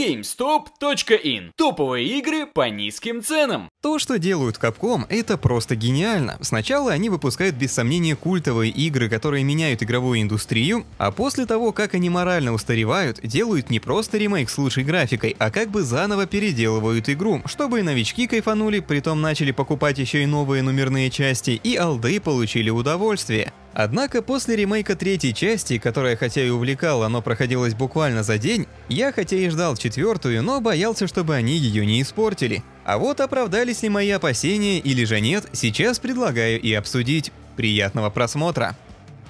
GameStop.in. Топовые игры по низким ценам. То, что делают Capcom, это просто гениально. Сначала они выпускают без сомнения культовые игры, которые меняют игровую индустрию, а после того, как они морально устаревают, делают не просто ремейк с лучшей графикой, а как бы заново переделывают игру, чтобы и новички кайфанули, притом начали покупать еще и новые номерные части, и алды получили удовольствие. Однако после ремейка третьей части, которая хотя и увлекала, но проходилась буквально за день, я хотя и ждал четвертую, но боялся, чтобы они ее не испортили. А вот оправдались ли мои опасения или же нет, сейчас предлагаю и обсудить. Приятного просмотра!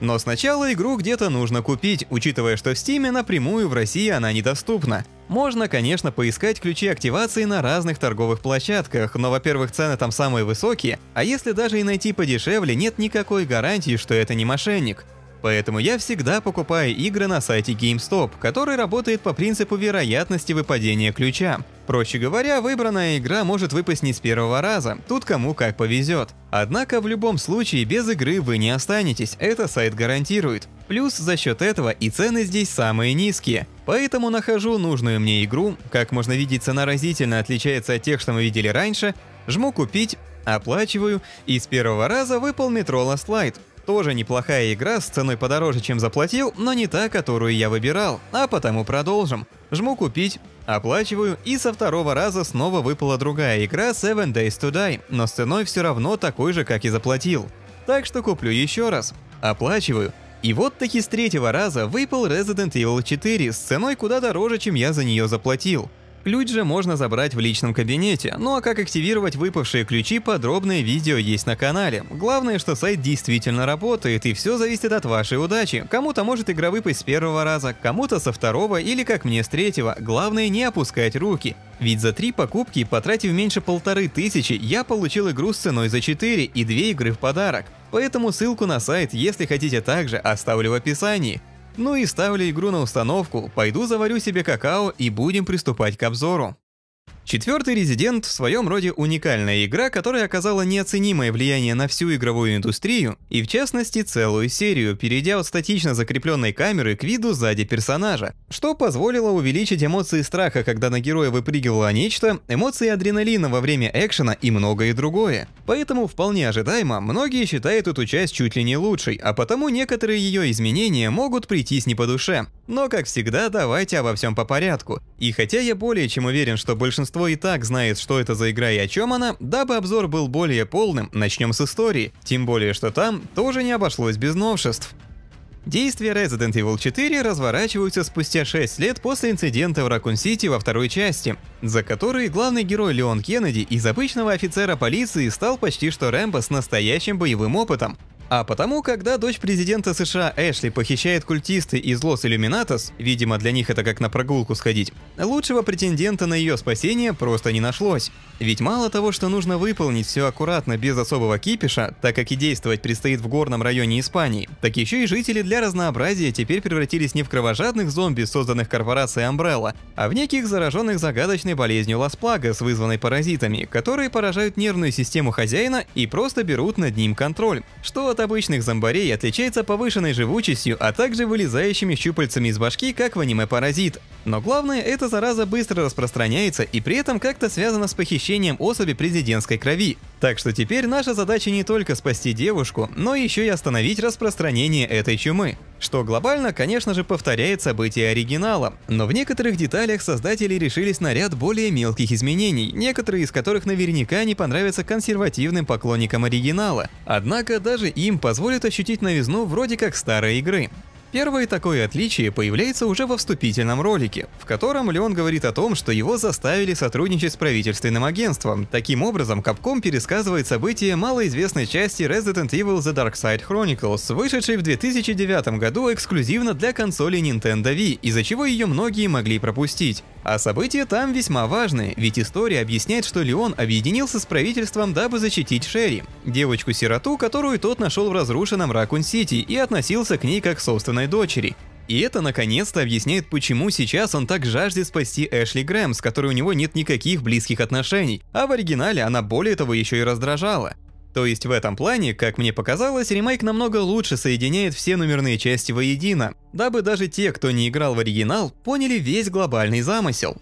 Но сначала игру где-то нужно купить, учитывая, что в Steam напрямую в России она недоступна. Можно, конечно, поискать ключи активации на разных торговых площадках, но, во-первых, цены там самые высокие, а если даже и найти подешевле, нет никакой гарантии, что это не мошенник. Поэтому я всегда покупаю игры на сайте GameStop, который работает по принципу вероятности выпадения ключа. Проще говоря, выбранная игра может выпасть не с первого раза, тут кому как повезет. Однако в любом случае без игры вы не останетесь, это сайт гарантирует. Плюс за счет этого и цены здесь самые низкие. Поэтому нахожу нужную мне игру, как можно видеть цена разительно отличается от тех, что мы видели раньше, жму «Купить», оплачиваю и с первого раза выпал «Метро Last Light», тоже неплохая игра с ценой подороже, чем заплатил, но не та, которую я выбирал, а потому продолжим. Жму «Купить», оплачиваю, и со второго раза снова выпала другая игра Seven Days to Die, но с ценой все равно такой же, как и заплатил. Так что куплю еще раз, оплачиваю, и вот таки с третьего раза выпал Resident Evil 4 с ценой куда дороже, чем я за нее заплатил. Ключ же можно забрать в личном кабинете. Ну а как активировать выпавшие ключи, подробное видео есть на канале. Главное, что сайт действительно работает, и все зависит от вашей удачи. Кому-то может игра выпасть с первого раза, кому-то со второго или как мне с третьего. Главное не опускать руки. Ведь за три покупки, потратив меньше полторы тысячи, я получил игру с ценой за 4 и две игры в подарок. Поэтому ссылку на сайт, если хотите также, оставлю в описании. Ну и ставлю игру на установку, пойду заварю себе какао и будем приступать к обзору. Четвертый резидент в своем роде уникальная игра, которая оказала неоценимое влияние на всю игровую индустрию и в частности целую серию, перейдя от статично закрепленной камеры к виду сзади персонажа, что позволило увеличить эмоции страха, когда на героя выпрыгивало нечто, эмоции адреналина во время экшена и многое другое. Поэтому вполне ожидаемо, многие считают эту часть чуть ли не лучшей, а потому некоторые ее изменения могут прийтись не по душе. Но как всегда, давайте обо всем по порядку. И хотя я более чем уверен, что большинство большинство и так знает, что это за игра и о чем она, дабы обзор был более полным, начнем с истории, тем более, что там тоже не обошлось без новшеств. Действия Resident Evil 4 разворачиваются спустя 6 лет после инцидента в Ракун Сити во второй части, за который главный герой Леон Кеннеди из обычного офицера полиции стал почти что Рэмбо с настоящим боевым опытом. А потому, когда дочь президента США Эшли похищает культисты из Лос Иллюминатос, видимо для них это как на прогулку сходить, лучшего претендента на ее спасение просто не нашлось. Ведь мало того, что нужно выполнить все аккуратно без особого кипиша, так как и действовать предстоит в горном районе Испании, так еще и жители для разнообразия теперь превратились не в кровожадных зомби, созданных корпорацией Umbrella, а в неких зараженных загадочной болезнью Лас-Плагас, вызванной паразитами, которые поражают нервную систему хозяина и просто берут над ним контроль, что от обычных зомбарей отличается повышенной живучестью, а также вылезающими щупальцами из башки, как в аниме «Паразит». Но главное, эта зараза быстро распространяется и при этом как-то связана с похищением особи президентской крови. Так что теперь наша задача не только спасти девушку, но еще и остановить распространение этой чумы. Что глобально, конечно же, повторяет события оригинала, но в некоторых деталях создатели решились на ряд более мелких изменений, некоторые из которых наверняка не понравятся консервативным поклонникам оригинала. Однако даже им позволят ощутить новизну вроде как старой игры. Первое такое отличие появляется уже во вступительном ролике, в котором Леон говорит о том, что его заставили сотрудничать с правительственным агентством. Таким образом, Capcom пересказывает события малоизвестной части Resident Evil The Dark Side Chronicles, вышедшей в 2009 году эксклюзивно для консоли Nintendo Wii, из-за чего ее многие могли пропустить. А события там весьма важны, ведь история объясняет, что Леон объединился с правительством, дабы защитить Шерри, девочку-сироту, которую тот нашел в разрушенном Ракун-Сити и относился к ней как к собственной дочери. И это наконец-то объясняет, почему сейчас он так жаждет спасти Эшли Грэм, с которой у него нет никаких близких отношений, а в оригинале она более того еще и раздражала. То есть в этом плане, как мне показалось, ремейк намного лучше соединяет все номерные части воедино, дабы даже те, кто не играл в оригинал, поняли весь глобальный замысел.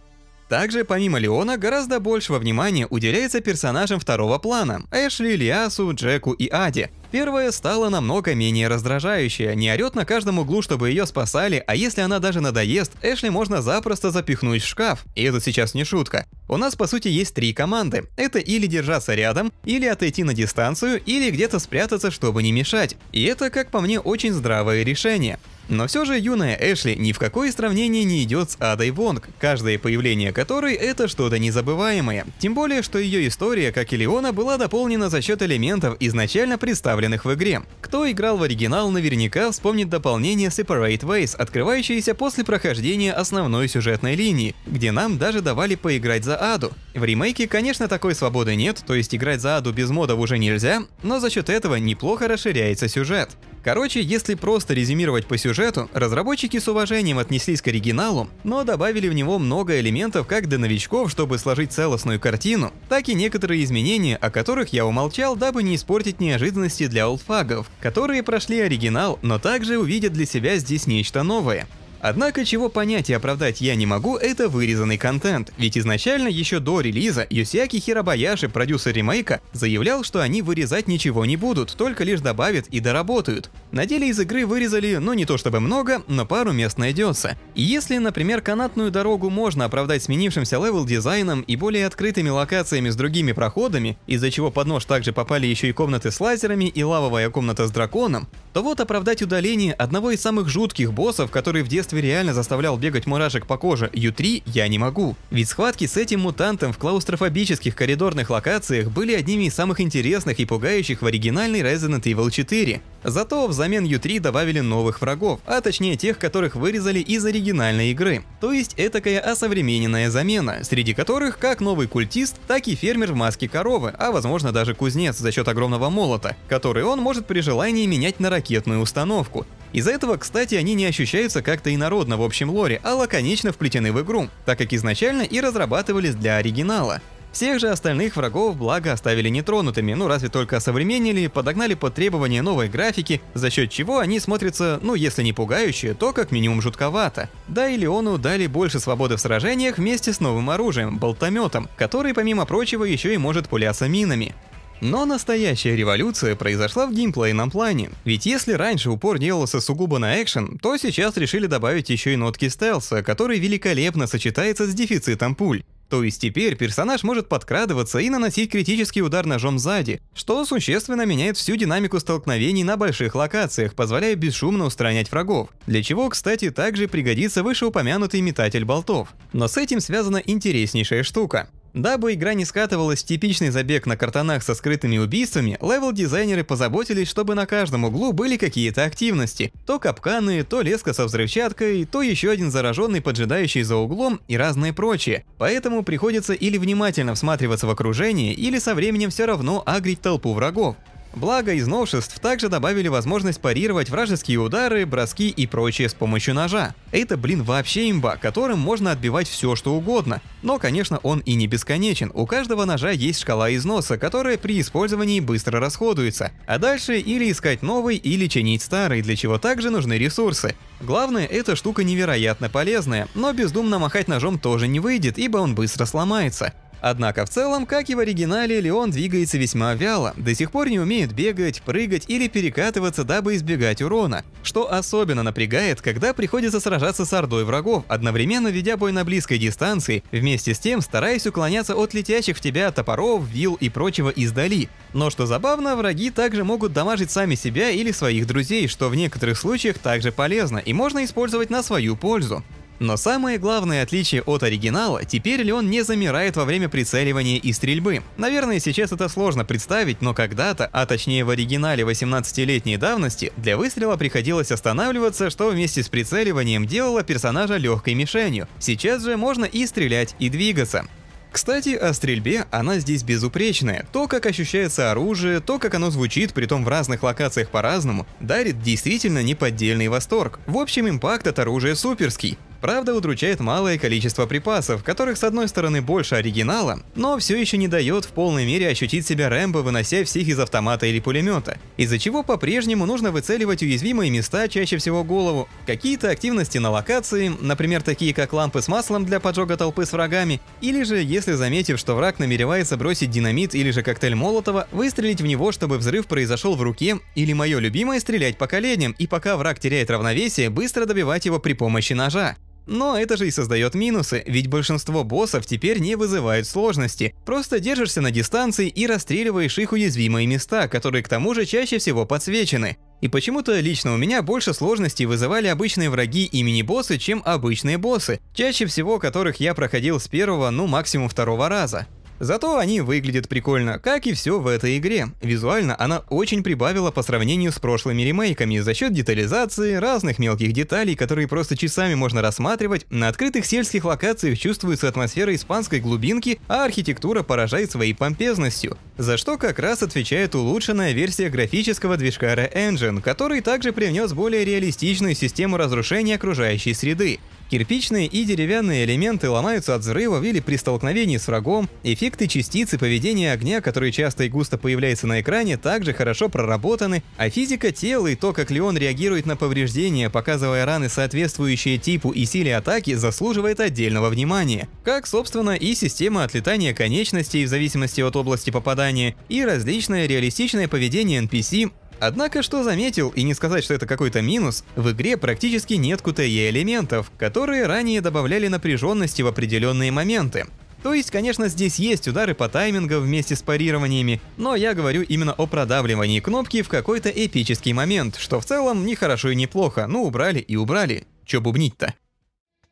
Также, помимо Леона, гораздо большего внимания уделяется персонажам второго плана – Эшли, Лиасу, Джеку и Аде. Первая стала намного менее раздражающая, не орёт на каждом углу, чтобы ее спасали, а если она даже надоест, Эшли можно запросто запихнуть в шкаф. И это сейчас не шутка. У нас по сути есть три команды. Это или держаться рядом, или отойти на дистанцию, или где-то спрятаться, чтобы не мешать. И это, как по мне, очень здравое решение. Но все же юная Эшли ни в какое сравнение не идет с Адой Вонг, каждое появление которой это что-то незабываемое. Тем более, что ее история, как и Леона, была дополнена за счет элементов, изначально представленных в игре. Кто играл в оригинал, наверняка вспомнит дополнение Separate Ways, открывающееся после прохождения основной сюжетной линии, где нам даже давали поиграть за Аду. В ремейке, конечно, такой свободы нет, то есть играть за Аду без модов уже нельзя, но за счет этого неплохо расширяется сюжет. Короче, если просто резюмировать по сюжету, разработчики с уважением отнеслись к оригиналу, но добавили в него много элементов как для новичков, чтобы сложить целостную картину, так и некоторые изменения, о которых я умолчал, дабы не испортить неожиданности для олдфагов, которые прошли оригинал, но также увидят для себя здесь нечто новое. Однако, чего понять и оправдать я не могу, это вырезанный контент, ведь изначально еще до релиза Юсяки Хиробаяши, продюсер ремейка, заявлял, что они вырезать ничего не будут, только лишь добавят и доработают. На деле из игры вырезали, ну не то чтобы много, но пару мест найдется. И если, например, канатную дорогу можно оправдать сменившимся левел-дизайном и более открытыми локациями с другими проходами, из-за чего под нож также попали еще и комнаты с лазерами и лавовая комната с драконом, то вот оправдать удаление одного из самых жутких боссов, который в детстве детстве реально заставлял бегать мурашек по коже, Ю-3 я не могу. Ведь схватки с этим мутантом в клаустрофобических коридорных локациях были одними из самых интересных и пугающих в оригинальной Resident Evil 4. Зато взамен U3 добавили новых врагов, а точнее тех, которых вырезали из оригинальной игры. То есть этакая осовремененная замена, среди которых как новый культист, так и фермер в маске коровы, а возможно даже кузнец за счет огромного молота, который он может при желании менять на ракетную установку. Из-за этого, кстати, они не ощущаются как-то инородно в общем лоре, а лаконично вплетены в игру, так как изначально и разрабатывались для оригинала. Всех же остальных врагов, благо, оставили нетронутыми, ну разве только современнили, подогнали под требования новой графики, за счет чего они смотрятся, ну если не пугающие, то как минимум жутковато. Да и Леону дали больше свободы в сражениях вместе с новым оружием, болтометом, который, помимо прочего, еще и может пуляться минами. Но настоящая революция произошла в геймплейном плане. Ведь если раньше упор делался сугубо на экшен, то сейчас решили добавить еще и нотки стелса, который великолепно сочетается с дефицитом пуль. То есть теперь персонаж может подкрадываться и наносить критический удар ножом сзади, что существенно меняет всю динамику столкновений на больших локациях, позволяя бесшумно устранять врагов, для чего, кстати, также пригодится вышеупомянутый метатель болтов. Но с этим связана интереснейшая штука. Дабы игра не скатывалась в типичный забег на картонах со скрытыми убийствами, левел-дизайнеры позаботились, чтобы на каждом углу были какие-то активности. То капканы, то леска со взрывчаткой, то еще один зараженный, поджидающий за углом и разные прочие. Поэтому приходится или внимательно всматриваться в окружение, или со временем все равно агрить толпу врагов. Благо, из новшеств также добавили возможность парировать вражеские удары, броски и прочее с помощью ножа. Это, блин, вообще имба, которым можно отбивать все что угодно. Но, конечно, он и не бесконечен. У каждого ножа есть шкала износа, которая при использовании быстро расходуется. А дальше или искать новый, или чинить старый, для чего также нужны ресурсы. Главное, эта штука невероятно полезная, но бездумно махать ножом тоже не выйдет, ибо он быстро сломается. Однако в целом, как и в оригинале, Леон двигается весьма вяло, до сих пор не умеет бегать, прыгать или перекатываться, дабы избегать урона, что особенно напрягает, когда приходится сражаться с ордой врагов, одновременно ведя бой на близкой дистанции, вместе с тем стараясь уклоняться от летящих в тебя топоров, вил и прочего издали. Но что забавно, враги также могут дамажить сами себя или своих друзей, что в некоторых случаях также полезно и можно использовать на свою пользу. Но самое главное отличие от оригинала, теперь Леон не замирает во время прицеливания и стрельбы. Наверное, сейчас это сложно представить, но когда-то, а точнее в оригинале 18-летней давности, для выстрела приходилось останавливаться, что вместе с прицеливанием делало персонажа легкой мишенью. Сейчас же можно и стрелять, и двигаться. Кстати, о стрельбе она здесь безупречная. То, как ощущается оружие, то, как оно звучит, притом в разных локациях по-разному, дарит действительно неподдельный восторг. В общем, импакт от оружия суперский. Правда, удручает малое количество припасов, которых с одной стороны больше оригинала, но все еще не дает в полной мере ощутить себя Рэмбо, вынося всех из автомата или пулемета, из-за чего по-прежнему нужно выцеливать уязвимые места, чаще всего голову, какие-то активности на локации, например, такие как лампы с маслом для поджога толпы с врагами, или же, если заметив, что враг намеревается бросить динамит или же коктейль Молотова, выстрелить в него, чтобы взрыв произошел в руке, или мое любимое стрелять по коленям, и пока враг теряет равновесие, быстро добивать его при помощи ножа. Но это же и создает минусы, ведь большинство боссов теперь не вызывают сложности, просто держишься на дистанции и расстреливаешь их уязвимые места, которые к тому же чаще всего подсвечены. И почему-то лично у меня больше сложностей вызывали обычные враги и мини-боссы, чем обычные боссы, чаще всего которых я проходил с первого, ну максимум второго раза. Зато они выглядят прикольно, как и все в этой игре. Визуально она очень прибавила по сравнению с прошлыми ремейками за счет детализации, разных мелких деталей, которые просто часами можно рассматривать. На открытых сельских локациях чувствуется атмосфера испанской глубинки, а архитектура поражает своей помпезностью. За что как раз отвечает улучшенная версия графического движка Re-Engine, который также привнес более реалистичную систему разрушения окружающей среды. Кирпичные и деревянные элементы ломаются от взрывов или при столкновении с врагом. Эффекты частицы поведения огня, которые часто и густо появляются на экране, также хорошо проработаны, а физика тела и то, как Леон реагирует на повреждения, показывая раны, соответствующие типу и силе атаки, заслуживает отдельного внимания. Как, собственно, и система отлетания конечностей в зависимости от области попадания, и различное реалистичное поведение NPC, Однако, что заметил, и не сказать, что это какой-то минус, в игре практически нет QTE-элементов, которые ранее добавляли напряженности в определенные моменты. То есть, конечно, здесь есть удары по таймингу вместе с парированиями, но я говорю именно о продавливании кнопки в какой-то эпический момент, что в целом не хорошо и не плохо, ну убрали и убрали. Чё бубнить-то?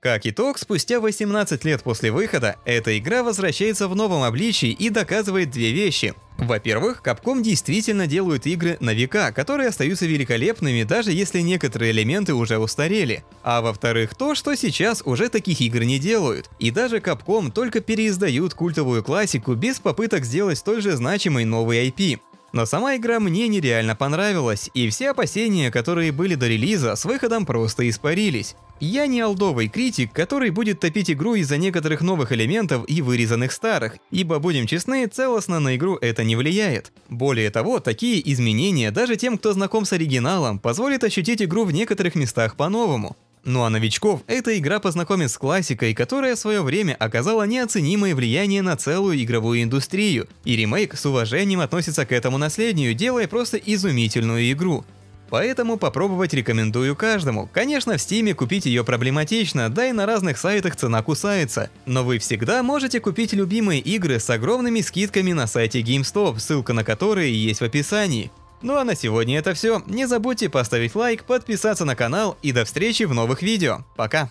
Как итог, спустя 18 лет после выхода, эта игра возвращается в новом обличии и доказывает две вещи. Во-первых, Capcom действительно делают игры на века, которые остаются великолепными, даже если некоторые элементы уже устарели. А во-вторых, то, что сейчас уже таких игр не делают. И даже Capcom только переиздают культовую классику без попыток сделать столь же значимый новый IP. Но сама игра мне нереально понравилась, и все опасения, которые были до релиза, с выходом просто испарились. Я не алдовый критик, который будет топить игру из-за некоторых новых элементов и вырезанных старых, ибо, будем честны, целостно на игру это не влияет. Более того, такие изменения даже тем, кто знаком с оригиналом, позволят ощутить игру в некоторых местах по-новому. Ну а новичков эта игра познакомит с классикой, которая в свое время оказала неоценимое влияние на целую игровую индустрию, и ремейк с уважением относится к этому наследию, делая просто изумительную игру. Поэтому попробовать рекомендую каждому. Конечно, в Стиме купить ее проблематично, да и на разных сайтах цена кусается. Но вы всегда можете купить любимые игры с огромными скидками на сайте GameStop, ссылка на которые есть в описании. Ну а на сегодня это все. Не забудьте поставить лайк, подписаться на канал и до встречи в новых видео. Пока!